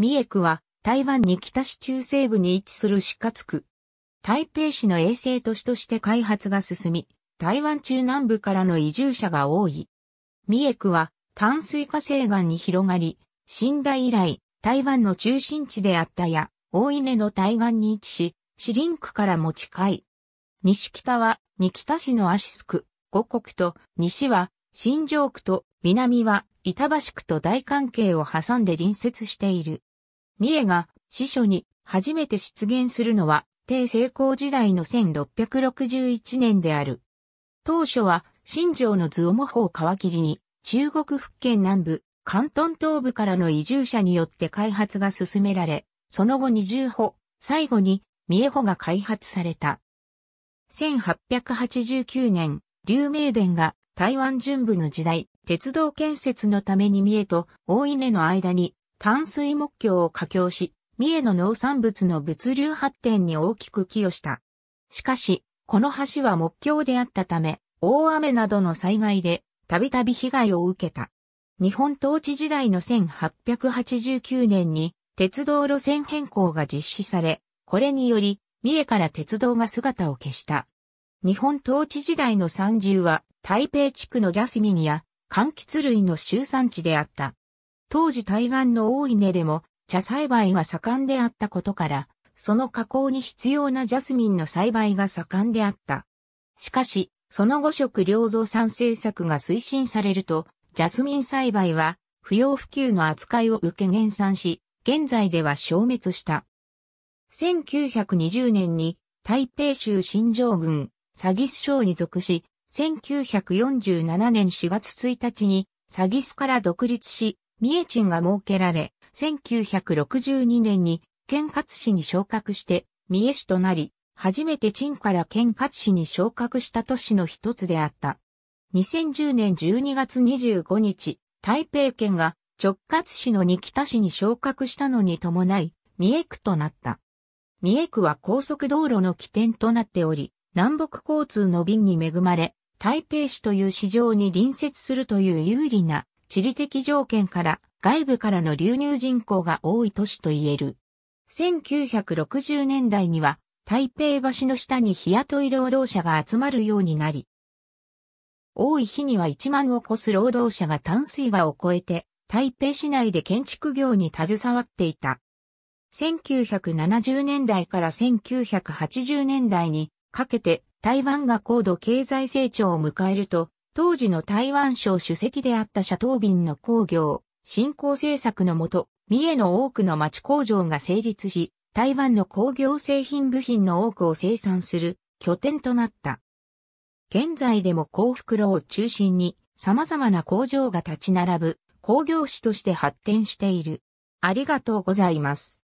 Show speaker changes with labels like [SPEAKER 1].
[SPEAKER 1] 三重区は台湾に北市中西部に位置する四角区。台北市の衛星都市として開発が進み、台湾中南部からの移住者が多い。三重区は淡水河西岸に広がり、寝台以来、台湾の中心地であったや、大稲の対岸に位置し、市林区からも近い。西北は、二北市のアシス五国と、西は、新城区と、南は、板橋区と大関係を挟んで隣接している。三重が司書に初めて出現するのは、帝成功時代の1661年である。当初は、新城の図を模倣皮切りに、中国福建南部、関東東部からの移住者によって開発が進められ、その後二重歩、最後に三重歩が開発された。1889年、劉明殿が台湾巡部の時代、鉄道建設のために三重と大稲の間に淡水木橋を架橋し、三重の農産物の物流発展に大きく寄与した。しかし、この橋は木橋であったため、大雨などの災害で、たびたび被害を受けた。日本統治時代の1889年に、鉄道路線変更が実施され、これにより、三重から鉄道が姿を消した。日本統治時代の三重は、台北地区のジャスミンや、柑橘類の集産地であった。当時対岸の大稲でも茶栽培が盛んであったことから、その加工に必要なジャスミンの栽培が盛んであった。しかし、その後食良造産政策が推進されると、ジャスミン栽培は不要不急の扱いを受け減産し、現在では消滅した。1920年に台北州新城郡詐欺省に属し、1947年4月1日に詐欺から独立し、三重鎮が設けられ、1962年に県葛市に昇格して三重市となり、初めて鎮から県葛市に昇格した都市の一つであった。2010年12月25日、台北県が直轄市の二北市に昇格したのに伴い、三重区となった。三重区は高速道路の起点となっており、南北交通の便に恵まれ、台北市という市場に隣接するという有利な地理的条件から外部からの流入人口が多い都市と言える。1960年代には台北橋の下に日雇い労働者が集まるようになり、多い日には1万を超す労働者が淡水河を越えて台北市内で建築業に携わっていた。1970年代から1980年代にかけて台湾が高度経済成長を迎えると当時の台湾省主席であったシャトービンの工業、振興政策のもと、三重の多くの町工場が成立し、台湾の工業製品部品の多くを生産する拠点となった。現在でも幸福路を中心に様々な工場が立ち並ぶ工業市として発展している。ありがとうございます。